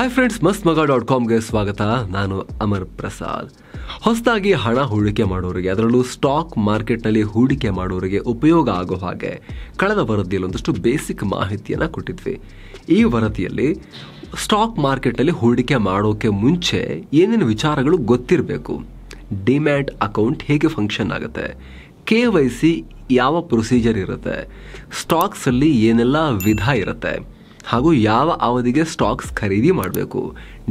hi friends ಮಸ್ತ್ ಮಗ dot ಕಾಮ್ಗೆ ಸ್ವಾಗತ ನಾನು ಅಮರ್ ಪ್ರಸಾದ್ ಹೊಸದಾಗಿ ಹಣ ಹೂಡಿಕೆ ಮಾಡೋರಿಗೆ ಅದರಲ್ಲೂ ಸ್ಟಾಕ್ ಮಾರ್ಕೆಟ್ನಲ್ಲಿ ಹೂಡಿಕೆ ಮಾಡೋರಿಗೆ ಉಪಯೋಗ ಆಗೋ ಹಾಗೆ ಕಳೆದ ವರದಿಯಲ್ಲಿ ಒಂದಷ್ಟು ಬೇಸಿಕ್ ಮಾಹಿತಿಯನ್ನು ಕೊಟ್ಟಿದ್ವಿ ಈ ವರದಿಯಲ್ಲಿ ಸ್ಟಾಕ್ ಮಾರ್ಕೆಟ್ನಲ್ಲಿ ಹೂಡಿಕೆ ಮಾಡೋಕ್ಕೆ ಮುಂಚೆ ಏನೇನು ವಿಚಾರಗಳು ಗೊತ್ತಿರಬೇಕು ಡಿಮ್ಯಾಟ್ ಅಕೌಂಟ್ ಹೇಗೆ ಫಂಕ್ಷನ್ ಆಗುತ್ತೆ ಕೆ ವೈ ಸಿ ಯಾವ ಪ್ರೊಸೀಜರ್ ಇರುತ್ತೆ ಸ್ಟಾಕ್ಸಲ್ಲಿ ಏನೆಲ್ಲ ವಿಧ ಇರುತ್ತೆ ಹಾಗೂ ಯಾವ ಅವಧಿಗೆ ಸ್ಟಾಕ್ಸ್ ಖರೀದಿ ಮಾಡಬೇಕು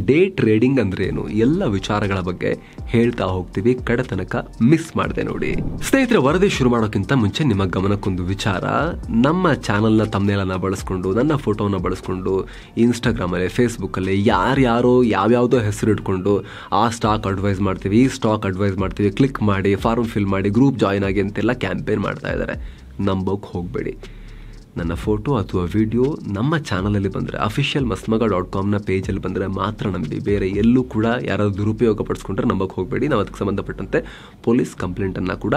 ಡೇ ಟ್ರೇಡಿಂಗ್ ಅಂದ್ರೆ ಏನು ಎಲ್ಲ ವಿಚಾರಗಳ ಬಗ್ಗೆ ಹೇಳ್ತಾ ಹೋಗ್ತೀವಿ ಕಡತನಕ ಮಿಸ್ ಮಾಡಿದೆ ನೋಡಿ ಸ್ನೇಹಿತರೆ ವರದಿ ಶುರು ಮಾಡೋಕ್ಕಿಂತ ಮುಂಚೆ ನಿಮ್ಮ ಗಮನಕ್ಕೊಂದು ವಿಚಾರ ನಮ್ಮ ಚಾನಲ್ನ ತಮ್ಮನೆಲನ್ನ ಬಳಸ್ಕೊಂಡು ನನ್ನ ಫೋಟೋನ ಬಳಸ್ಕೊಂಡು ಇನ್ಸ್ಟಾಗ್ರಾಮಲ್ಲಿ ಫೇಸ್ಬುಕ್ಕಲ್ಲಿ ಯಾರ್ಯಾರೋ ಯಾವ್ಯಾವುದೋ ಹೆಸರು ಇಟ್ಕೊಂಡು ಆ ಸ್ಟಾಕ್ ಅಡ್ವೈಸ್ ಮಾಡ್ತೀವಿ ಈ ಸ್ಟಾಕ್ ಅಡ್ವೈಸ್ ಮಾಡ್ತೀವಿ ಕ್ಲಿಕ್ ಮಾಡಿ ಫಾರ್ಮ್ ಫಿಲ್ ಮಾಡಿ ಗ್ರೂಪ್ ಜಾಯಿನ್ ಆಗಿ ಅಂತೆಲ್ಲ ಕ್ಯಾಂಪೇನ್ ಮಾಡ್ತಾ ಇದ್ದಾರೆ ನಂಬೋಕೆ ಹೋಗಬೇಡಿ ನನ್ನ ಫೋಟೋ ಅಥವಾ ವಿಡಿಯೋ ನಮ್ಮ ಚಾನಲಲ್ಲಿ ಬಂದರೆ ಅಫಿಷಿಯಲ್ ಮಸ್ಮಗ ಡಾಟ್ ಕಾಮ್ನ ಪೇಜಲ್ಲಿ ಬಂದರೆ ಮಾತ್ರ ನಂಬಿ ಬೇರೆ ಎಲ್ಲೂ ಕೂಡ ಯಾರಾದರೂ ದುರುಪಯೋಗ ಪಡಿಸ್ಕೊಂಡ್ರೆ ನಂಬಕ್ಕೆ ಹೋಗಬೇಡಿ ನಾವು ಅದಕ್ಕೆ ಸಂಬಂಧಪಟ್ಟಂತೆ ಪೊಲೀಸ್ ಕಂಪ್ಲೇಂಟನ್ನು ಕೂಡ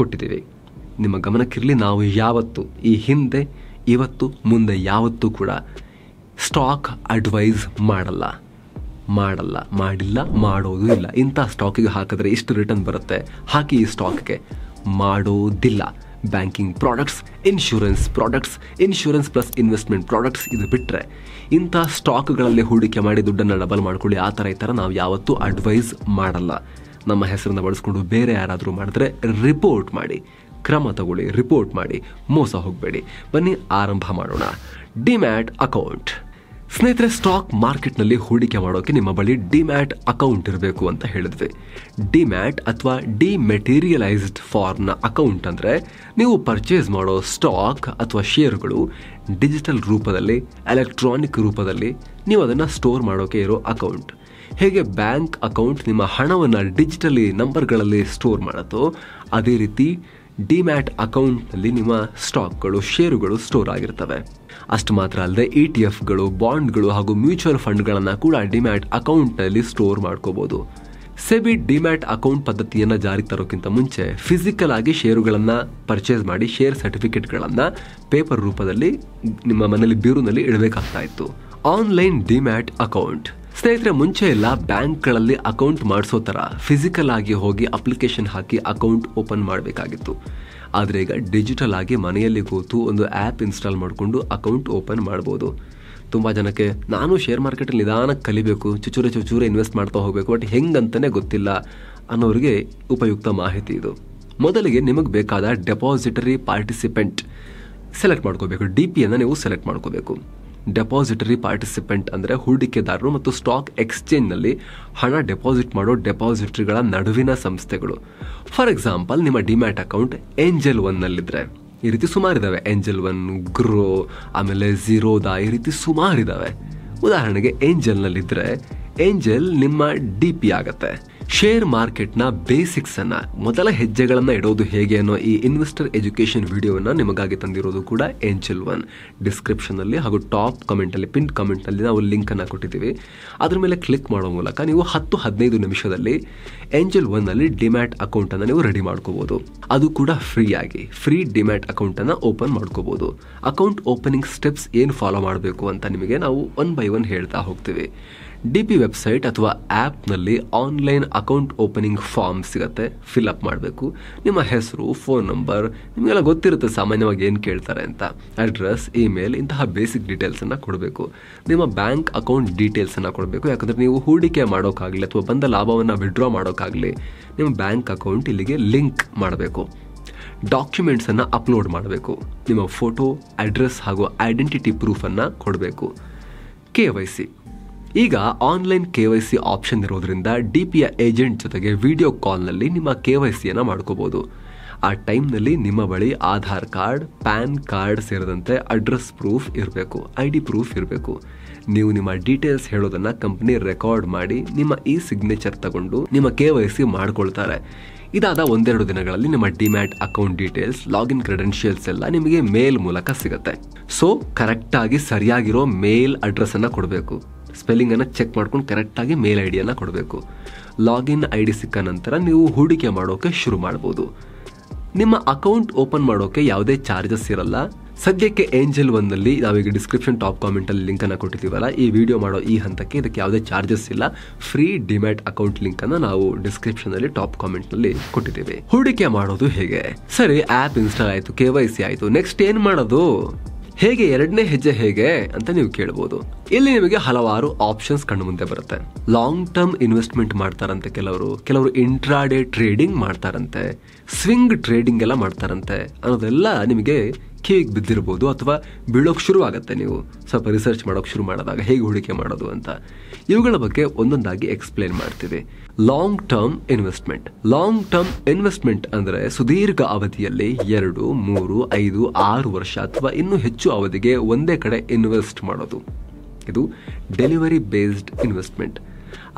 ಕೊಟ್ಟಿದ್ದೀವಿ ನಿಮ್ಮ ಗಮನಕ್ಕಿರಲಿ ನಾವು ಯಾವತ್ತು ಈ ಹಿಂದೆ ಇವತ್ತು ಮುಂದೆ ಯಾವತ್ತೂ ಕೂಡ ಸ್ಟಾಕ್ ಅಡ್ವೈಸ್ ಮಾಡಲ್ಲ ಮಾಡಲ್ಲ ಮಾಡಿಲ್ಲ ಮಾಡೋದು ಇಲ್ಲ ಇಂಥ ಸ್ಟಾಕಿಗೆ ಹಾಕಿದ್ರೆ ಇಷ್ಟು ರಿಟರ್ನ್ ಬರುತ್ತೆ ಹಾಕಿ ಈ ಸ್ಟಾಕ್ಗೆ ಮಾಡೋದಿಲ್ಲ banking products insurance products insurance plus investment products ಇದು ಬಿಟ್ಟರೆ ಇಂಥ ಸ್ಟಾಕ್ಗಳಲ್ಲಿ ಹೂಡಿಕೆ ಮಾಡಿ ದುಡ್ಡನ್ನು ಡಬಲ್ ಮಾಡ್ಕೊಳ್ಳಿ ಆ ಥರ ಈ ಥರ ನಾವು ಯಾವತ್ತೂ ಅಡ್ವೈಸ್ ಮಾಡಲ್ಲ ನಮ್ಮ ಹೆಸರನ್ನ ಬಳಸ್ಕೊಂಡು ಬೇರೆ ಯಾರಾದರೂ ಮಾಡಿದ್ರೆ ರಿಪೋರ್ಟ್ ಮಾಡಿ ಕ್ರಮ ತಗೊಳ್ಳಿ ರಿಪೋರ್ಟ್ ಮಾಡಿ ಮೋಸ ಹೋಗಬೇಡಿ ಬನ್ನಿ ಆರಂಭ ಮಾಡೋಣ ಡಿಮ್ಯಾಟ್ ಅಕೌಂಟ್ ಸ್ನೇಹಿತರೆ ಸ್ಟಾಕ್ ಮಾರ್ಕೆಟ್ನಲ್ಲಿ ಹೂಡಿಕೆ ಮಾಡೋಕೆ ನಿಮ್ಮ ಬಳಿ ಡಿಮ್ಯಾಟ್ ಅಕೌಂಟ್ ಇರಬೇಕು ಅಂತ ಹೇಳಿದ್ವಿ ಡಿಮ್ಯಾಟ್ ಅಥವಾ ಡಿಮೆಟೀರಿಯಲೈಸ್ಡ್ ಫಾರ್ಮ್ನ ಅಕೌಂಟ್ ಅಂದರೆ ನೀವು ಪರ್ಚೇಸ್ ಮಾಡೋ ಸ್ಟಾಕ್ ಅಥವಾ ಶೇರುಗಳು ಡಿಜಿಟಲ್ ರೂಪದಲ್ಲಿ ಎಲೆಕ್ಟ್ರಾನಿಕ್ ರೂಪದಲ್ಲಿ ನೀವು ಅದನ್ನು ಸ್ಟೋರ್ ಮಾಡೋಕೆ ಇರೋ ಅಕೌಂಟ್ ಹೇಗೆ ಬ್ಯಾಂಕ್ ಅಕೌಂಟ್ ನಿಮ್ಮ ಹಣವನ್ನು ಡಿಜಿಟಲಿ ನಂಬರ್ಗಳಲ್ಲಿ ಸ್ಟೋರ್ ಮಾಡುತ್ತೋ ಅದೇ ರೀತಿ ಡಿಮ್ಯಾಟ್ ಅಕೌಂಟ್ನಲ್ಲಿ ನಿಮ್ಮ ಸ್ಟಾಕ್ಗಳು ಷೇರುಗಳು ಸ್ಟೋರ್ ಆಗಿರ್ತವೆ ಅಷ್ಟು ಮಾತ್ರ ಅಲ್ಲದೆ ಇ e ಟಿ ಎಫ್ಗಳು ಬಾಂಡ್ಗಳು ಹಾಗೂ ಮ್ಯೂಚುವಲ್ ಫಂಡ್ಗಳನ್ನು ಕೂಡ ಡಿಮ್ಯಾಟ್ ಅಕೌಂಟ್ನಲ್ಲಿ ಸ್ಟೋರ್ ಮಾಡ್ಕೋಬೋದು ಸೆಬಿ ಡಿಮ್ಯಾಟ್ ಅಕೌಂಟ್ ಪದ್ಧತಿಯನ್ನು ಜಾರಿಗೆ ತರೋಕ್ಕಿಂತ ಮುಂಚೆ ಫಿಸಿಕಲ್ ಆಗಿ ಷೇರುಗಳನ್ನು ಪರ್ಚೇಸ್ ಮಾಡಿ ಶೇರ್ ಸರ್ಟಿಫಿಕೇಟ್ಗಳನ್ನು ಪೇಪರ್ ರೂಪದಲ್ಲಿ ನಿಮ್ಮ ಮನೆಯಲ್ಲಿ ಬ್ಯೂರೋನಲ್ಲಿ ಇಡಬೇಕಾಗ್ತಾ ಇತ್ತು ಆನ್ಲೈನ್ ಡಿಮ್ಯಾಟ್ ಅಕೌಂಟ್ ಸ್ನೇಹಿತರೆ ಮುಂಚೆ ಎಲ್ಲ ಬ್ಯಾಂಕ್ಗಳಲ್ಲಿ ಅಕೌಂಟ್ ಮಾಡಿಸೋ ಥರ ಫಿಸಿಕಲ್ ಆಗಿ ಹೋಗಿ ಅಪ್ಲಿಕೇಶನ್ ಹಾಕಿ ಅಕೌಂಟ್ ಓಪನ್ ಮಾಡಬೇಕಾಗಿತ್ತು ಆದರೆ ಈಗ ಡಿಜಿಟಲ್ ಆಗಿ ಮನೆಯಲ್ಲಿ ಕೂತು ಒಂದು ಆ್ಯಪ್ ಇನ್ಸ್ಟಾಲ್ ಮಾಡಿಕೊಂಡು ಅಕೌಂಟ್ ಓಪನ್ ಮಾಡ್ಬೋದು ತುಂಬ ಜನಕ್ಕೆ ನಾನು ಶೇರ್ ಮಾರ್ಕೆಟಲ್ಲಿ ನಿಧಾನಕ್ಕೆ ಕಲಿಬೇಕು ಚುಚೂರೆ ಚುಚೂರೆ ಇನ್ವೆಸ್ಟ್ ಮಾಡ್ತಾ ಹೋಗಬೇಕು ಬಟ್ ಹೆಂಗಂತಲೇ ಗೊತ್ತಿಲ್ಲ ಅನ್ನೋರಿಗೆ ಉಪಯುಕ್ತ ಮಾಹಿತಿ ಇದು ಮೊದಲಿಗೆ ನಿಮಗೆ ಬೇಕಾದ ಡೆಪಾಸಿಟರಿ ಪಾರ್ಟಿಸಿಪೆಂಟ್ ಸೆಲೆಕ್ಟ್ ಮಾಡ್ಕೋಬೇಕು ಡಿ ಪಿಯನ್ನು ನೀವು ಸೆಲೆಕ್ಟ್ ಮಾಡ್ಕೋಬೇಕು ಡೆಪಾಸಿಟರಿ ಪಾರ್ಟಿಸಿಪೆಂಟ್ ಅಂದರೆ ಹೂಡಿಕೆದಾರರು ಮತ್ತು ಸ್ಟಾಕ್ ಎಕ್ಸ್ಚೇಂಜ್ನಲ್ಲಿ ಹಣ ಡೆಪಾಸಿಟ್ ಮಾಡೋ ಡೆಪಾಸಿಟ್ರಿಗಳ ನಡುವಿನ ಸಂಸ್ಥೆಗಳು ಫಾರ್ ಎಕ್ಸಾಂಪಲ್ ನಿಮ್ಮ ಡಿಮ್ಯಾಟ್ ಅಕೌಂಟ್ ಏಂಜಲ್ ಒನ್ನಲ್ಲಿದ್ದರೆ ಈ ರೀತಿ ಸುಮಾರಿದ್ದಾವೆ ಏಂಜಲ್ ಒನ್ ಗ್ರೋ ಆಮೇಲೆ ಝೀರೋದ ಈ ರೀತಿ ಸುಮಾರಿದ್ದಾವೆ ಉದಾಹರಣೆಗೆ ಏಂಜಲ್ನಲ್ಲಿದ್ದರೆ ಏಂಜೆಲ್ ನಿಮ್ಮ ಡಿ ಪಿ ಆಗುತ್ತೆ ಶೇರ್ ಮಾರ್ಕೆಟ್ನ ಬೇಸಿಕ್ಸನ್ನು ಮೊದಲ ಹೆಜ್ಜೆಗಳನ್ನು ಇಡೋದು ಹೇಗೆ ಅನ್ನೋ ಈ ಇನ್ವೆಸ್ಟರ್ ಎಜುಕೇಷನ್ ವಿಡಿಯೋವನ್ನು ನಿಮಗಾಗಿ ತಂದಿರೋದು ಕೂಡ ಏಂಚಲ್ ಒನ್ ಡಿಸ್ಕ್ರಿಪ್ಷನಲ್ಲಿ ಹಾಗೂ ಟಾಪ್ ಕಮೆಂಟಲ್ಲಿ ಪಿನ್ ಕಮೆಂಟಲ್ಲಿ ನಾವು ಲಿಂಕನ್ನು ಕೊಟ್ಟಿದ್ದೀವಿ ಅದ್ರ ಮೇಲೆ ಕ್ಲಿಕ್ ಮಾಡೋ ಮೂಲಕ ನೀವು ಹತ್ತು ಹದಿನೈದು ನಿಮಿಷದಲ್ಲಿ ಏಂಜಲ್ ಒನ್ನಲ್ಲಿ ಡಿಮ್ಯಾಟ್ ಅಕೌಂಟನ್ನು ನೀವು ರೆಡಿ ಮಾಡ್ಕೋಬೋದು ಅದು ಕೂಡ ಫ್ರೀ ಆಗಿ ಫ್ರೀ ಡಿಮ್ಯಾಟ್ ಅಕೌಂಟನ್ನು ಓಪನ್ ಮಾಡ್ಕೋಬೋದು ಅಕೌಂಟ್ ಓಪನಿಂಗ್ ಸ್ಟೆಪ್ಸ್ ಏನು ಫಾಲೋ ಮಾಡಬೇಕು ಅಂತ ನಿಮಗೆ ನಾವು ಒನ್ ಬೈ ಒನ್ ಹೇಳ್ತಾ ಹೋಗ್ತೀವಿ ಡಿಪಿ ವೆಬ್ಸೈಟ್ ಅಥವಾ ಆ್ಯಪ್ನಲ್ಲಿ ಆನ್ಲೈನ್ ಅಕೌಂಟ್ ಓಪನಿಂಗ್ ಫಾರ್ಮ್ ಸಿಗುತ್ತೆ ಫಿಲ್ ಅಪ್ ಮಾಡಬೇಕು ನಿಮ್ಮ ಹೆಸರು ಫೋನ್ ನಂಬರ್ ನಿಮಗೆಲ್ಲ ಗೊತ್ತಿರುತ್ತೆ ಸಾಮಾನ್ಯವಾಗಿ ಏನು ಕೇಳ್ತಾರೆ ಅಂತ ಅಡ್ರೆಸ್ ಇಮೇಲ್ ಇಂತಹ ಬೇಸಿಕ್ ಡೀಟೇಲ್ಸನ್ನು ಕೊಡಬೇಕು ನಿಮ್ಮ ಬ್ಯಾಂಕ್ ಅಕೌಂಟ್ ಡೀಟೇಲ್ಸನ್ನು ಕೊಡಬೇಕು ಯಾಕಂದರೆ ನೀವು ಹೂಡಿಕೆ ಮಾಡೋಕ್ಕಾಗಲಿ ಅಥವಾ ಬಂದ ಲಾಭವನ್ನು ವಿಡ್ರಾ ಮಾಡೋಕ್ಕಾಗಲಿ ನಿಮ್ಮ ಬ್ಯಾಂಕ್ ಅಕೌಂಟ್ ಇಲ್ಲಿಗೆ ಲಿಂಕ್ ಮಾಡಬೇಕು ಡಾಕ್ಯುಮೆಂಟ್ಸನ್ನು ಅಪ್ಲೋಡ್ ಮಾಡಬೇಕು ನಿಮ್ಮ ಫೋಟೋ ಅಡ್ರೆಸ್ ಹಾಗೂ ಐಡೆಂಟಿಟಿ ಪ್ರೂಫನ್ನು ಕೊಡಬೇಕು ಕೆ ವೈ ಸಿ ಈಗ online K Y C option ಇರೋದ್ರಿಂದ ಡಿ ಪಿಯ ಏಜೆಂಟ್ ಜೊತೆಗೆ ವಿಡಿಯೋ ಕಾಲ್ನಲ್ಲಿ ನಿಮ್ಮ ಕೆ ವೈ ಸಿಯನ್ನು ಮಾಡ್ಕೋಬೋದು ಆ ಟೈಮ್ನಲ್ಲಿ ನಿಮ್ಮ ಬಳಿ ಆಧಾರ್ ಕಾರ್ಡ್ ಪ್ಯಾನ್ ಕಾರ್ಡ್ ಸೇರಿದಂತೆ ಅಡ್ರೆಸ್ ಪ್ರೂಫ್ ಇರಬೇಕು ಐ ಡಿ ಪ್ರೂಫ್ ಇರಬೇಕು ನೀವು ನಿಮ್ಮ ಡೀಟೇಲ್ಸ್ ಹೇಳೋದನ್ನು ಕಂಪ್ನಿ ರೆಕಾರ್ಡ್ ಮಾಡಿ ನಿಮ್ಮ ಇ ಸಿಗ್ನೇಚರ್ ತಗೊಂಡು ನಿಮ್ಮ ಕೆ ವೈ ಸಿ ಮಾಡ್ಕೊಳ್ತಾರೆ ಇದಾದ ಒಂದೆರಡು ದಿನಗಳಲ್ಲಿ ನಿಮ್ಮ demat account details login credentials ಎಲ್ಲ ನಿಮಗೆ ಮೇಲ್ ಮೂಲಕ ಸಿಗುತ್ತೆ ಸೊ ಕರೆಕ್ಟಾಗಿ ಸರಿಯಾಗಿರೋ ಮೇಲ್ ಅಡ್ರೆಸ್ಸನ್ನು ಕೊಡಬೇಕು ಸ್ಪೆಲ್ಲಿಂಗನ್ನು ಚೆಕ್ ಮಾಡ್ಕೊಂಡು ಕರೆಕ್ಟಾಗಿ ಮೇಲ್ ಐ ಡಿಯನ್ನು ಕೊಡಬೇಕು ಲಾಗಿನ್ ಐ ಡಿ ಸಿಕ್ಕ ನಂತರ ನೀವು ಹೂಡಿಕೆ ಮಾಡೋಕ್ಕೆ ಶುರು ಮಾಡ್ಬೋದು ನಿಮ್ಮ ಅಕೌಂಟ್ ಓಪನ್ ಮಾಡೋಕ್ಕೆ ಯಾವುದೇ ಚಾರ್ಜಸ್ ಇರಲ್ಲ ಸದ್ಯಕ್ಕೆ ಏಂಜಲ್ ಒಂದಲ್ಲಿ ನಾವೀಗ ಡಿಸ್ಕ್ರಿಪ್ಷನ್ ಟಾಪ್ ಕಾಮೆಂಟಲ್ಲಿ ಲಿಂಕನ್ನು ಕೊಟ್ಟಿದ್ದೀವಲ್ಲ ಈ ವಿಡಿಯೋ ಮಾಡೋ ಈ ಹಂತಕ್ಕೆ ಇದಕ್ಕೆ ಯಾವುದೇ ಚಾರ್ಜಸ್ ಇಲ್ಲ ಫ್ರೀ ಡಿಮ್ಯಾಟ್ ಅಕೌಂಟ್ ಲಿಂಕನ್ನು ನಾವು ಡಿಸ್ಕ್ರಿಪ್ಷನಲ್ಲಿ ಟಾಪ್ ಕಾಮೆಂಟ್ನಲ್ಲಿ ಕೊಟ್ಟಿದ್ದೀವಿ ಹೂಡಿಕೆ ಮಾಡೋದು ಹೇಗೆ ಸರಿ ಆ್ಯಪ್ ಇನ್ಸ್ಟಾಲ್ ಆಯಿತು ಕೆ ವೈ ಸಿ ಆಯಿತು ನೆಕ್ಸ್ಟ್ ಏನು ಮಾಡೋದು ಹೇಗೆ ಎರಡನೇ ಹೆಜ್ಜೆ ಹೇಗೆ ಅಂತ ನೀವು ಕೇಳಬಹುದು ಇಲ್ಲಿ ನಿಮಗೆ ಹಲವಾರು ಆಪ್ಷನ್ಸ್ ಕಂಡು ಮುಂದೆ ಬರುತ್ತೆ ಲಾಂಗ್ ಟರ್ಮ್ ಇನ್ವೆಸ್ಟ್ಮೆಂಟ್ ಮಾಡ್ತಾರಂತೆ ಕೆಲವರು ಕೆಲವರು ಇಂಟ್ರಾಡೇ ಟ್ರೇಡಿಂಗ್ ಮಾಡ್ತಾರಂತೆ ಸ್ವಿಂಗ್ ಟ್ರೇಡಿಂಗ್ ಎಲ್ಲ ಮಾಡ್ತಾರಂತೆ ಅನ್ನೋದೆಲ್ಲ ನಿಮಗೆ ಕಿವಿಗೆ ಬಿದ್ದಿರ್ಬೋದು ಅಥವಾ ಬೀಳೋಕೆ ಶುರು ಆಗುತ್ತೆ ನೀವು ಸ್ವಲ್ಪ ರಿಸರ್ಚ್ ಮಾಡೋಕೆ ಶುರು ಮಾಡಿದಾಗ ಹೇಗೆ ಹೂಡಿಕೆ ಮಾಡೋದು ಅಂತ ಇವುಗಳ ಬಗ್ಗೆ ಒಂದೊಂದಾಗಿ ಎಕ್ಸ್ಪ್ಲೇನ್ ಮಾಡ್ತೀವಿ long term investment long term investment ಅಂದರೆ ಸುದೀರ್ಘ ಅವಧಿಯಲ್ಲಿ ಎರಡು ಮೂರು ಐದು ಆರು ವರ್ಷ ಅಥವಾ ಇನ್ನೂ ಹೆಚ್ಚು ಅವಧಿಗೆ ಒಂದೇ ಕಡೆ ಇನ್ವೆಸ್ಟ್ ಮಾಡೋದು ಇದು ಡೆಲಿವರಿ ಬೇಸ್ಡ್ ಇನ್ವೆಸ್ಟ್ಮೆಂಟ್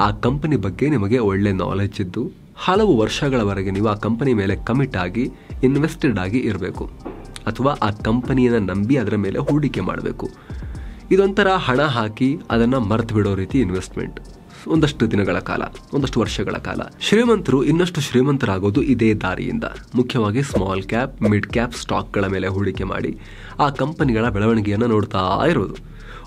ಆ ಕಂಪನಿ ಬಗ್ಗೆ ನಿಮಗೆ ಒಳ್ಳೆ ನಾಲೆಜ್ ಇದ್ದು ಹಲವು ವರ್ಷಗಳವರೆಗೆ ನೀವು ಆ ಕಂಪನಿ ಮೇಲೆ ಕಮಿಟ್ ಆಗಿ ಇನ್ವೆಸ್ಟೆಡ್ ಆಗಿ ಇರಬೇಕು ಅಥವಾ ಆ ಕಂಪನಿಯನ್ನು ನಂಬಿ ಅದರ ಮೇಲೆ ಹೂಡಿಕೆ ಮಾಡಬೇಕು ಇದೊಂಥರ ಹಣ ಹಾಕಿ ಅದನ್ನು ಮರೆತು ಬಿಡೋ ರೀತಿ ಇನ್ವೆಸ್ಟ್ಮೆಂಟ್ ಒಂದಷ್ಟು ದಿನಗಳ ಕಾಲ ಒಂದಷ್ಟು ವರ್ಷಗಳ ಕಾಲ ಶ್ರೀಮಂತರು ಇನ್ನಷ್ಟು ಶ್ರೀಮಂತರಾಗೋದು ಇದೇ ದಾರಿಯಿಂದ ಮುಖ್ಯವಾಗಿ ಸ್ಮಾಲ್ ಕ್ಯಾಪ್ ಮಿಡ್ ಕ್ಯಾಪ್ ಸ್ಟಾಕ್ಗಳ ಮೇಲೆ ಹೂಡಿಕೆ ಮಾಡಿ ಆ ಕಂಪನಿಗಳ ಬೆಳವಣಿಗೆಯನ್ನು ನೋಡ್ತಾ ಇರೋದು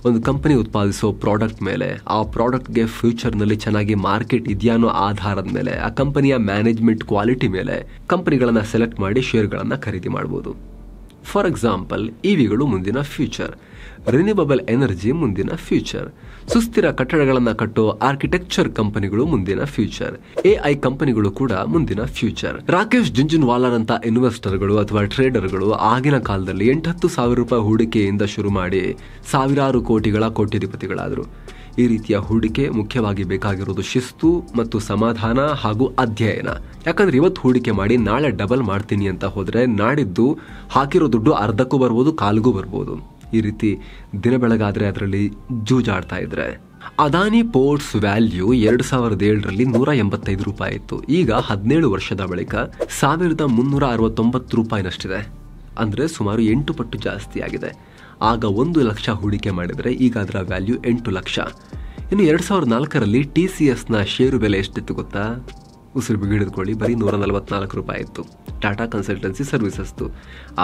ಒಂದು ಕಂಪನಿ ಉತ್ಪಾದಿಸೋ ಪ್ರಾಡಕ್ಟ್ ಮೇಲೆ ಆ ಪ್ರಾಡಕ್ಟ್ಗೆ ಫ್ಯೂಚರ್ನಲ್ಲಿ ಚೆನ್ನಾಗಿ ಮಾರ್ಕೆಟ್ ಅನ್ನೋ ಆಧಾರದ ಮೇಲೆ ಆ ಕಂಪನಿಯ ಮ್ಯಾನೇಜ್ಮೆಂಟ್ ಕ್ವಾಲಿಟಿ ಮೇಲೆ ಕಂಪನಿಗಳನ್ನು ಸೆಲೆಕ್ಟ್ ಮಾಡಿ ಶೇರ್ಗಳನ್ನು ಖರೀದಿ ಮಾಡ್ಬೋದು ಫಾರ್ ಎಕ್ಸಾಂಪಲ್ ಇವಿಗಳು ಮುಂದಿನ ಫ್ಯೂಚರ್ ರಿನ್ಯೂವಬಲ್ ಎನರ್ಜಿ ಮುಂದಿನ ಫ್ಯೂಚರ್ ಸುಸ್ಥಿರ ಕಟ್ಟಡಗಳನ್ನು ಕಟ್ಟೋ ಆರ್ಕಿಟೆಕ್ಚರ್ ಕಂಪನಿಗಳು ಮುಂದಿನ ಫ್ಯೂಚರ್ ಎಐ ಕಂಪನಿಗಳು ಕೂಡ ಮುಂದಿನ ಫ್ಯೂಚರ್ ರಾಕೇಶ್ ಇನ್ವೆಸ್ಟರ್ ಇನ್ವೆಸ್ಟರ್ಗಳು ಅಥವಾ ಟ್ರೇಡರ್ಗಳು ಆಗಿನ ಕಾಲದಲ್ಲಿ ಎಂಟತ್ತು ಸಾವಿರ ರೂಪಾಯಿ ಹೂಡಿಕೆಯಿಂದ ಶುರು ಮಾಡಿ ಸಾವಿರಾರು ಕೋಟಿಗಳ ಕೋಟ್ಯಧಿಪತಿಗಳಾದರು ಈ ರೀತಿಯ ಹೂಡಿಕೆ ಮುಖ್ಯವಾಗಿ ಬೇಕಾಗಿರೋದು ಶಿಸ್ತು ಮತ್ತು ಸಮಾಧಾನ ಹಾಗೂ ಅಧ್ಯಯನ ಯಾಕಂದ್ರೆ ಇವತ್ತು ಹೂಡಿಕೆ ಮಾಡಿ ನಾಳೆ ಡಬಲ್ ಮಾಡ್ತೀನಿ ಅಂತ ಹೋದ್ರೆ ನಾಡಿದ್ದು ಹಾಕಿರೋ ದುಡ್ಡು ಅರ್ಧಕ್ಕೂ ಬರ್ಬೋದು ಕಾಲಿಗೂ ಬರ್ಬೋದು ಈ ರೀತಿ ದಿನ ಬೆಳಗಾದ್ರೆ ಅದರಲ್ಲಿ ಜೂಜಾಡ್ತಾ ಇದ್ರೆ ಅದಾನಿ ಪೋರ್ಟ್ಸ್ ವ್ಯಾಲ್ಯೂ ಎರಡು ಸಾವಿರದ ಏಳರಲ್ಲಿ ನೂರ ಎಂಬತ್ತೈದು ರೂಪಾಯಿ ಇತ್ತು ಈಗ ಹದಿನೇಳು ವರ್ಷದ ಬಳಿಕ ಸಾವಿರದ ಮುನ್ನೂರ ಅರವತ್ತೊಂಬತ್ತು ರೂಪಾಯಿನಷ್ಟಿದೆ ಅಂದ್ರೆ ಸುಮಾರು ಎಂಟು ಪಟ್ಟು ಜಾಸ್ತಿ ಆಗಿದೆ ಆಗ ಒಂದು ಲಕ್ಷ ಹೂಡಿಕೆ ಮಾಡಿದರೆ ಈಗ ಅದರ ವ್ಯಾಲ್ಯೂ ಎಂಟು ಲಕ್ಷ ಇನ್ನು ಎರಡು ಸಾವಿರದ ನಾಲ್ಕರಲ್ಲಿ ಟಿ ಸಿ ಎಸ್ನ ಷೇರು ಬೆಲೆ ಎಷ್ಟಿತ್ತು ಗೊತ್ತಾ ಉಸಿರು ಬಿಗಿಡಿದುಕೊಳ್ಳಿ ಬರೀ ನೂರ ನಲವತ್ನಾಲ್ಕು ರೂಪಾಯಿ ಇತ್ತು ಟಾಟಾ ಕನ್ಸಲ್ಟೆನ್ಸಿ ಸರ್ವಿಸಸ್ತು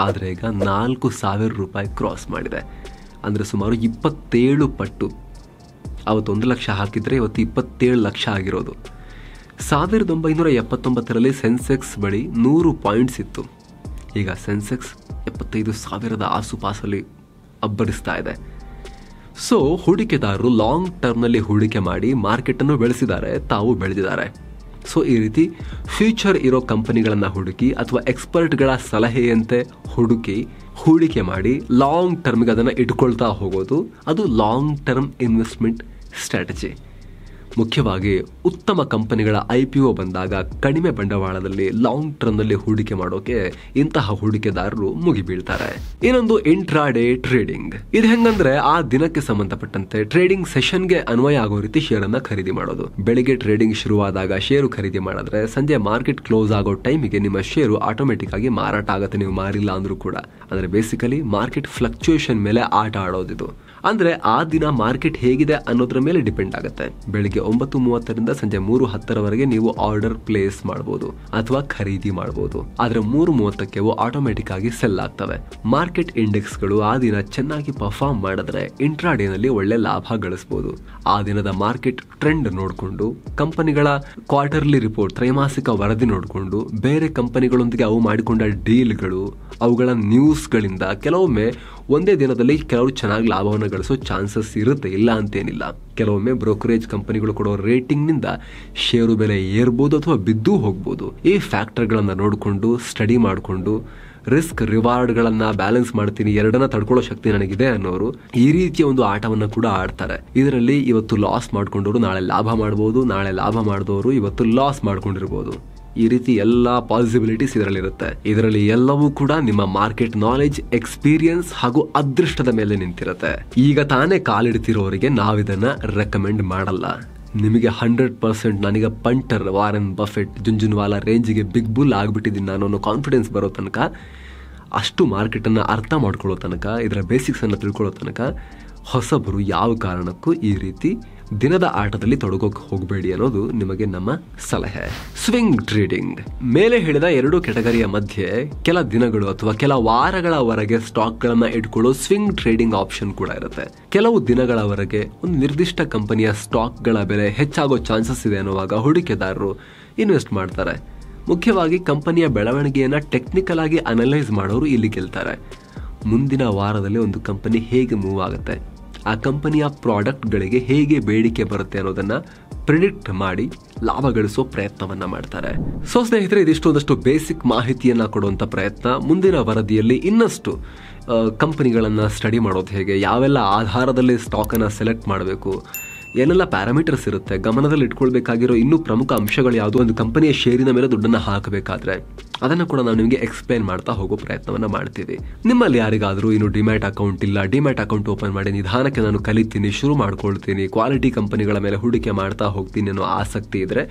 ಆದರೆ ಈಗ ನಾಲ್ಕು ಸಾವಿರ ರೂಪಾಯಿ ಕ್ರಾಸ್ ಮಾಡಿದೆ ಅಂದರೆ ಸುಮಾರು ಇಪ್ಪತ್ತೇಳು ಪಟ್ಟು ಅವತ್ತೊಂದು ಲಕ್ಷ ಹಾಕಿದರೆ ಇವತ್ತು ಇಪ್ಪತ್ತೇಳು ಲಕ್ಷ ಆಗಿರೋದು ಸಾವಿರದ ಒಂಬೈನೂರ ಎಪ್ಪತ್ತೊಂಬತ್ತರಲ್ಲಿ ಸೆನ್ಸೆಕ್ಸ್ ಬಳಿ ನೂರು ಪಾಯಿಂಟ್ಸ್ ಇತ್ತು ಈಗ ಸೆನ್ಸೆಕ್ಸ್ ಎಪ್ಪತ್ತೈದು ಸಾವಿರದ ಆಸುಪಾಸಲ್ಲಿ ಅಬ್ಬರಿಸ್ತಾ ಇದೆ ಸೊ ಹೂಡಿಕೆದಾರರು ಲಾಂಗ್ ಟರ್ಮ್ನಲ್ಲಿ ಹೂಡಿಕೆ ಮಾಡಿ ಮಾರ್ಕೆಟನ್ನು ಬೆಳೆಸಿದ್ದಾರೆ ತಾವು ಬೆಳೆದಿದ್ದಾರೆ ಸೊ ಈ ರೀತಿ ಫ್ಯೂಚರ್ ಇರೋ ಕಂಪನಿಗಳನ್ನು ಹುಡುಕಿ ಅಥವಾ ಎಕ್ಸ್ಪರ್ಟ್ಗಳ ಸಲಹೆಯಂತೆ ಹುಡುಕಿ ಹೂಡಿಕೆ ಮಾಡಿ ಲಾಂಗ್ ಟರ್ಮ್ಗೆ ಅದನ್ನು ಇಟ್ಕೊಳ್ತಾ ಹೋಗೋದು ಅದು ಲಾಂಗ್ ಟರ್ಮ್ ಇನ್ವೆಸ್ಟ್ಮೆಂಟ್ ಸ್ಟ್ರಾಟಜಿ ಮುಖ್ಯವಾಗಿ ಉತ್ತಮ ಕಂಪನಿಗಳ ಐ ಪಿ ಒ ಬಂದಾಗ ಕಡಿಮೆ ಬಂಡವಾಳದಲ್ಲಿ ಲಾಂಗ್ ಟರ್ಮ್ ನಲ್ಲಿ ಹೂಡಿಕೆ ಮಾಡೋಕೆ ಇಂತಹ ಹೂಡಿಕೆದಾರರು ಮುಗಿಬೀಳ್ತಾರೆ ಇನ್ನೊಂದು ಇಂಟ್ರಾಡೇ ಟ್ರೇಡಿಂಗ್ ಇದು ಹೆಂಗಂದ್ರೆ ಆ ದಿನಕ್ಕೆ ಸಂಬಂಧಪಟ್ಟಂತೆ ಟ್ರೇಡಿಂಗ್ ಸೆಷನ್ ಗೆ ಅನ್ವಯ ಆಗೋ ರೀತಿ ಶೇರ್ ಅನ್ನ ಖರೀದಿ ಮಾಡೋದು ಬೆಳಿಗ್ಗೆ ಟ್ರೇಡಿಂಗ್ ಶುರುವಾದಾಗ ಶೇರು ಖರೀದಿ ಮಾಡಿದ್ರೆ ಸಂಜೆ ಮಾರ್ಕೆಟ್ ಕ್ಲೋಸ್ ಆಗೋ ಟೈಮಿಗೆ ನಿಮ್ಮ ಶೇರು ಆಟೋಮೆಟಿಕ್ ಆಗಿ ಮಾರಾಟ ಆಗುತ್ತೆ ನೀವು ಮಾರಿಲ್ಲ ಅಂದ್ರೂ ಕೂಡ ಅಂದ್ರೆ ಬೇಸಿಕಲಿ ಮಾರ್ಕೆಟ್ ಫ್ಲಕ್ಚುಯೇಷನ್ ಮೇಲೆ ಆಟ ಆಡೋದಿದು ಅಂದ್ರೆ ಆ ದಿನ ಮಾರ್ಕೆಟ್ ಹೇಗಿದೆ ಅನ್ನೋದ್ರ ಮೇಲೆ ಡಿಪೆಂಡ್ ಆಗುತ್ತೆ ಬೆಳಿಗ್ಗೆ ಒಂಬತ್ತು ಮೂವತ್ತರಿಂದ ಸಂಜೆ ಮೂರು ಹತ್ತರವರೆಗೆ ನೀವು ಆರ್ಡರ್ ಪ್ಲೇಸ್ ಮಾಡಬಹುದು ಅಥವಾ ಖರೀದಿ ಮಾಡಬಹುದು ಆದ್ರೆ ಮೂರು ಮೂವತ್ತಕ್ಕೆ ಆಟೋಮೆಟಿಕ್ ಆಗಿ ಸೆಲ್ ಆಗ್ತವೆ ಮಾರ್ಕೆಟ್ ಇಂಡೆಕ್ಸ್ ಗಳು ಆ ದಿನ ಚೆನ್ನಾಗಿ ಪರ್ಫಾರ್ಮ್ ಮಾಡಿದ್ರೆ ಇಂಟ್ರಾಡೇನಲ್ಲಿ ಒಳ್ಳೆ ಲಾಭ ಗಳಿಸಬಹುದು ಆ ದಿನದ ಮಾರ್ಕೆಟ್ ಟ್ರೆಂಡ್ ನೋಡಿಕೊಂಡು ಕಂಪನಿಗಳ ಕ್ವಾರ್ಟರ್ಲಿ ರಿಪೋರ್ಟ್ ತ್ರೈಮಾಸಿಕ ವರದಿ ನೋಡಿಕೊಂಡು ಬೇರೆ ಕಂಪನಿಗಳೊಂದಿಗೆ ಅವು ಮಾಡಿಕೊಂಡ ಡೀಲ್ಗಳು ಅವುಗಳ ನ್ಯೂಸ್ಗಳಿಂದ ಕೆಲವೊಮ್ಮೆ ಒಂದೇ ದಿನದಲ್ಲಿ ಕೆಲವರು ಚೆನ್ನಾಗಿ ಲಾಭವನ್ನು ಗಳಿಸೋ ಚಾನ್ಸಸ್ ಇರುತ್ತೆ ಇಲ್ಲ ಅಂತೇನಿಲ್ಲ ಕೆಲವೊಮ್ಮೆ ಬ್ರೋಕರೇಜ್ ಕಂಪನಿಗಳು ಕೊಡೋ ರೇಟಿಂಗ್ನಿಂದ ಷೇರು ಬೆಲೆ ಏರ್ಬೋದು ಅಥವಾ ಬಿದ್ದು ಹೋಗ್ಬೋದು ಈ ಫ್ಯಾಕ್ಟರ್ಗಳನ್ನು ನೋಡಿಕೊಂಡು ಸ್ಟಡಿ ಮಾಡಿಕೊಂಡು ರಿಸ್ಕ್ ರಿವಾರ್ಡ್ಗಳನ್ನು ಬ್ಯಾಲೆನ್ಸ್ ಮಾಡ್ತೀನಿ ಎರಡನ್ನ ತಡ್ಕೊಳ್ಳೋ ಶಕ್ತಿ ನನಗಿದೆ ಅನ್ನೋರು ಈ ರೀತಿಯ ಒಂದು ಆಟವನ್ನು ಕೂಡ ಆಡ್ತಾರೆ ಇದರಲ್ಲಿ ಇವತ್ತು ಲಾಸ್ ಮಾಡ್ಕೊಂಡವರು ನಾಳೆ ಲಾಭ ಮಾಡ್ಬೋದು ನಾಳೆ ಲಾಭ ಮಾಡಿದವರು ಇವತ್ತು ಲಾಸ್ ಮಾಡ್ಕೊಂಡಿರ್ಬೋದು ಈ ರೀತಿ ಎಲ್ಲ ಪಾಸಿಬಿಲಿಟೀಸ್ ಇದರಲ್ಲಿರುತ್ತೆ ಇದರಲ್ಲಿ ಎಲ್ಲವೂ ಕೂಡ ನಿಮ್ಮ ಮಾರ್ಕೆಟ್ ನಾಲೆಜ್ ಎಕ್ಸ್ಪೀರಿಯನ್ಸ್ ಹಾಗೂ ಅದೃಷ್ಟದ ಮೇಲೆ ನಿಂತಿರುತ್ತೆ ಈಗ ತಾನೇ ಕಾಲಿಡ್ತಿರೋರಿಗೆ ಇದನ್ನ ರೆಕಮೆಂಡ್ ಮಾಡಲ್ಲ ನಿಮಗೆ ಹಂಡ್ರೆಡ್ ಪರ್ಸೆಂಟ್ ನನಗೆ ಪಂಟರ್ ವಾರನ್ ಬಫೆಟ್ ಜುಂಜುನ್ವಾಲಾ ರೇಂಜಿಗೆ ಬಿಗ್ ಬುಲ್ ಆಗಿಬಿಟ್ಟಿದ್ದೀನಿ ನಾನು ಅನ್ನೋ ಕಾನ್ಫಿಡೆನ್ಸ್ ಬರೋ ತನಕ ಅಷ್ಟು ಮಾರ್ಕೆಟನ್ನು ಅರ್ಥ ಮಾಡ್ಕೊಳ್ಳೋ ತನಕ ಇದರ ಬೇಸಿಕ್ಸನ್ನು ತಿಳ್ಕೊಳ್ಳೋ ತನಕ ಹೊಸಬರು ಯಾವ ಕಾರಣಕ್ಕೂ ಈ ರೀತಿ ದಿನದ ಆಟದಲ್ಲಿ ತೊಡಗೋಕೆ ಹೋಗಬೇಡಿ ಅನ್ನೋದು ನಿಮಗೆ ನಮ್ಮ ಸಲಹೆ ಸ್ವಿಂಗ್ ಟ್ರೇಡಿಂಗ್ ಮೇಲೆ ಹೇಳಿದ ಎರಡು ಕೆಟಗರಿಯ ಮಧ್ಯೆ ಕೆಲ ದಿನಗಳು ಅಥವಾ ಕೆಲ ವಾರಗಳವರೆಗೆ ಸ್ಟಾಕ್ಗಳನ್ನು ಇಟ್ಕೊಳ್ಳೋ ಸ್ವಿಂಗ್ ಟ್ರೇಡಿಂಗ್ ಆಪ್ಷನ್ ಕೂಡ ಇರುತ್ತೆ ಕೆಲವು ದಿನಗಳವರೆಗೆ ಒಂದು ನಿರ್ದಿಷ್ಟ ಕಂಪನಿಯ ಸ್ಟಾಕ್ಗಳ ಬೆಲೆ ಹೆಚ್ಚಾಗೋ ಚಾನ್ಸಸ್ ಇದೆ ಅನ್ನುವಾಗ ಹೂಡಿಕೆದಾರರು ಇನ್ವೆಸ್ಟ್ ಮಾಡ್ತಾರೆ ಮುಖ್ಯವಾಗಿ ಕಂಪನಿಯ ಬೆಳವಣಿಗೆಯನ್ನು ಟೆಕ್ನಿಕಲ್ ಆಗಿ ಅನಲೈಸ್ ಮಾಡೋರು ಇಲ್ಲಿ ಗೆಲ್ತಾರೆ ಮುಂದಿನ ವಾರದಲ್ಲಿ ಒಂದು ಕಂಪನಿ ಹೇಗೆ ಮೂವ್ ಆಗುತ್ತೆ ಆ ಕಂಪನಿಯ ಪ್ರಾಡಕ್ಟ್ಗಳಿಗೆ ಹೇಗೆ ಬೇಡಿಕೆ ಬರುತ್ತೆ ಅನ್ನೋದನ್ನು ಪ್ರಿಡಿಕ್ಟ್ ಮಾಡಿ ಲಾಭ ಗಳಿಸೋ ಪ್ರಯತ್ನವನ್ನ ಮಾಡ್ತಾರೆ ಸೊ ಸ್ನೇಹಿತರೆ ಇದಿಷ್ಟೊಂದಷ್ಟು ಬೇಸಿಕ್ ಮಾಹಿತಿಯನ್ನ ಕೊಡುವಂತ ಪ್ರಯತ್ನ ಮುಂದಿನ ವರದಿಯಲ್ಲಿ ಇನ್ನಷ್ಟು ಕಂಪನಿಗಳನ್ನ ಸ್ಟಡಿ ಮಾಡೋದು ಹೇಗೆ ಯಾವೆಲ್ಲ ಆಧಾರದಲ್ಲಿ ಸ್ಟಾಕ್ ಅನ್ನ ಸೆಲೆಕ್ಟ್ ಮಾಡಬೇಕು ಏನೆಲ್ಲ ಪ್ಯಾರಾಮೀಟರ್ಸ್ ಇರುತ್ತೆ ಗಮನದಲ್ಲಿ ಇಟ್ಕೊಳ್ಬೇಕಾಗಿರೋ ಇನ್ನೂ ಪ್ರಮುಖ ಅಂಶಗಳು ಯಾವುದು ಒಂದು ಕಂಪನಿಯ ಷೇರಿನ ಮೇಲೆ ದುಡ್ಡನ್ನು ಹಾಕಬೇಕಾದ್ರೆ ಅದನ್ನು ಕೂಡ ನಾವು ನಿಮಗೆ ಎಕ್ಸ್ಪ್ಲೈನ್ ಮಾಡ್ತಾ ಹೋಗೋ ಪ್ರಯತ್ನವನ್ನು ಮಾಡ್ತೀವಿ ನಿಮ್ಮಲ್ಲಿ ಯಾರಿಗಾದರೂ ಇನ್ನು ಡಿಮ್ಯಾಟ್ ಅಕೌಂಟ್ ಇಲ್ಲ ಡಿಮ್ಯಾಟ್ ಅಕೌಂಟ್ ಓಪನ್ ಮಾಡಿ ನಿಧಾನಕ್ಕೆ ನಾನು ಕಲಿತೀನಿ ಶುರು ಮಾಡ್ಕೊಳ್ತೀನಿ ಕ್ವಾಲಿಟಿ ಕಂಪನಿಗಳ ಮೇಲೆ ಹೂಡಿಕೆ ಮಾಡ್ತಾ ಹೋಗ್ತೀನಿ ಅನ್ನೋ ಆಸಕ್ತಿ ಇದ್ದರೆ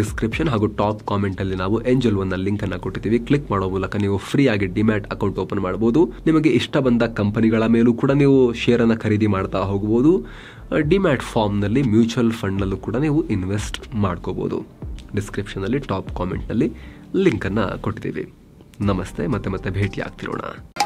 ಡಿಸ್ಕ್ರಿಪ್ಷನ್ ಹಾಗೂ ಟಾಪ್ ಕಾಮೆಂಟಲ್ಲಿ ನಾವು ಎಂಜಲ್ ಒನ್ನ ಲಿಂಕನ್ನು ಕೊಟ್ಟಿದ್ದೀವಿ ಕ್ಲಿಕ್ ಮಾಡೋ ಮೂಲಕ ನೀವು ಫ್ರೀ ಆಗಿ ಡಿಮ್ಯಾಟ್ ಅಕೌಂಟ್ ಓಪನ್ ಮಾಡ್ಬೋದು ನಿಮಗೆ ಇಷ್ಟ ಬಂದ ಕಂಪನಿಗಳ ಮೇಲೂ ಕೂಡ ನೀವು ಷೇರನ್ನು ಖರೀದಿ ಮಾಡ್ತಾ ಹೋಗ್ಬೋದು ಡಿಮ್ಯಾಟ್ ಫಾರ್ಮ್ನಲ್ಲಿ ಮ್ಯೂಚುವಲ್ ಫಂಡ್ನಲ್ಲೂ ಕೂಡ ನೀವು ಇನ್ವೆಸ್ಟ್ ಮಾಡ್ಕೋಬೋದು ಡಿಸ್ಕ್ರಿಪ್ಷನಲ್ಲಿ ಟಾಪ್ ಕಾಮೆಂಟ್ನಲ್ಲಿ ಲಿಂಕನ್ನು ಕೊಟ್ಟಿದ್ದೀವಿ ನಮಸ್ತೆ ಮತ್ತೆ ಮತ್ತೆ ಭೇಟಿ ಆಗ್ತಿರೋಣ